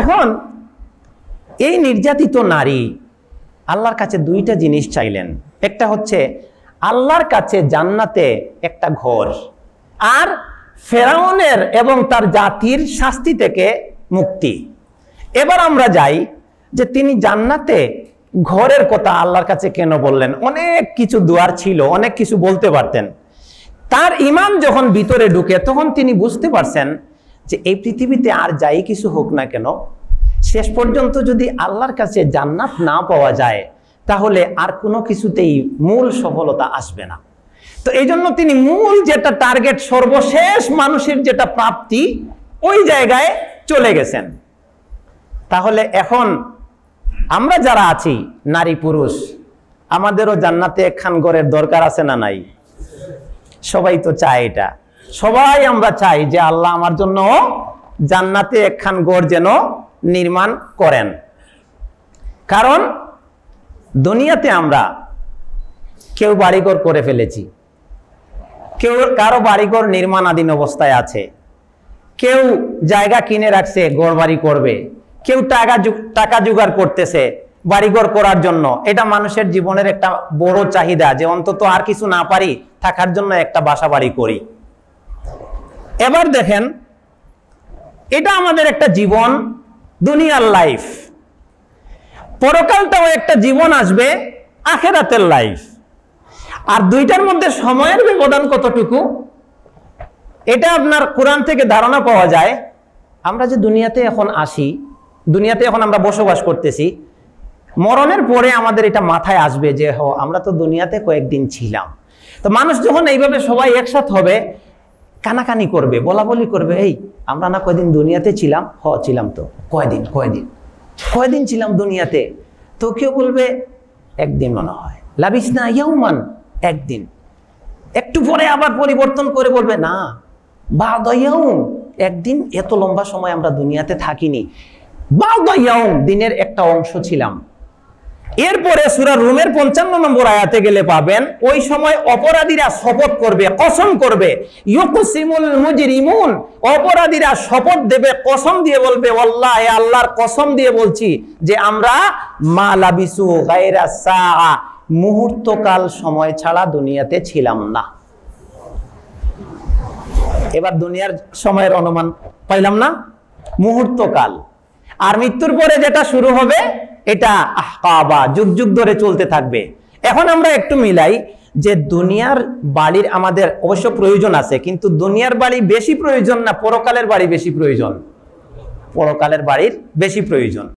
এখন এই নির্যাতিত নারী আল্লাহর কাছে দুইটা জিনিস চাইলেন একটা হচ্ছে আল্লাহর কাছে জান্নাতে একটা ঘর আর ফেরাউনের এবং তার জাতির শাস্তি থেকে মুক্তি এবার আমরা যাই যে তিনি জান্নাতে ঘরের কথা আল্লাহর কাছে কেন বললেন অনেক কিছু দুয়ার ছিল অনেক কিছু বলতে পারতেন তার ইমান যখন ভিতরে ঢুকে তখন তিনি বুঝতে পারছেন যে এই পৃথিবীতে আর যাই কিছু হোক না কেন শেষ পর্যন্ত যদি আল্লাহর কাছে জান্নাত না পাওয়া যায় তাহলে আর কোনো কিছুতেই মূল সফলতা আসবে না তো এই জন্য তিনি মূল যেটা টার্গেট সর্বশেষ মানুষের যেটা প্রাপ্তি ওই জায়গায় চলে গেছেন তাহলে এখন আমরা যারা আছি নারী পুরুষ আমাদেরও জান্নাতে একখান ঘরের দরকার আছে না নাই সবাই তো চায় এটা সবাই আমরা চাই যে আল্লাহ আমার জন্য জান্নাতে একখান গড় যেন নির্মাণ করেন কারণ দুনিয়াতে আমরা কেউ বাড়িঘর করে ফেলেছি কেউ কারো বাড়িঘর নির্মাণাধীন অবস্থায় আছে কেউ জায়গা কিনে রাখছে গড় বাড়ি করবে কেউ টাকা টাকা জোগাড় করতেছে বাড়িঘর করার জন্য এটা মানুষের জীবনের একটা বড় চাহিদা যে অন্তত আর কিছু না পারি থাকার জন্য একটা বাসা বাড়ি করি এবার দেখেন এটা আমাদের একটা জীবন দুনিয়ার লাইফ পরকালটাও একটা জীবন আসবে আখেরাতের লাইফ আর দুইটার মধ্যে সময়ের ব্যবধান কতটুকু এটা আপনার কোরআন থেকে ধারণা পাওয়া যায় আমরা যে দুনিয়াতে এখন আসি দুনিয়াতে এখন আমরা বসবাস করতেছি মরণের পরে আমাদের এটা মাথায় আসবে যে হ আমরা তো দুনিয়াতে কয়েকদিন ছিলাম তো মানুষ যখন এইভাবে সবাই একসাথ হবে কানাকানি করবে বলা বলি করবে এই আমরা না কয়দিন দুনিয়াতে ছিলাম হ ছিলাম তো কয়দিন কয়দিন কয়দিন ছিলাম দুনিয়াতে তো কেউ বলবে একদিন মনে হয় লাভিস না ইয়াউমান একদিন একটু পরে আবার পরিবর্তন করে বলবে না বা দয়াউম একদিন এত লম্বা সময় আমরা দুনিয়াতে থাকিনি বা দয়াউম দিনের একটা অংশ ছিলাম এরপরে সুরার রুমের পঞ্চান্ন নম্বর আয়াতে গেলে পাবেন ওই সময় অপরাধীরা শপথ করবে কসম করবে অপরাধীরা শপথ দেবে কসম দিয়ে বলবে আল্লাহ আল্লাহর কসম দিয়ে বলছি যে আমরা মা সা মুহূর্তকাল সময় ছাড়া দুনিয়াতে ছিলাম না এবার দুনিয়ার সময়ের অনুমান পাইলাম না মুহূর্তকাল আর মৃত্যুর পরে যেটা শুরু হবে এটা আহকাবা যুগ যুগ ধরে চলতে থাকবে এখন আমরা একটু মিলাই যে দুনিয়ার বাড়ির আমাদের অবশ্য প্রয়োজন আছে কিন্তু দুনিয়ার বাড়ি বেশি প্রয়োজন না পরকালের বাড়ি বেশি প্রয়োজন পরকালের বাড়ির বেশি প্রয়োজন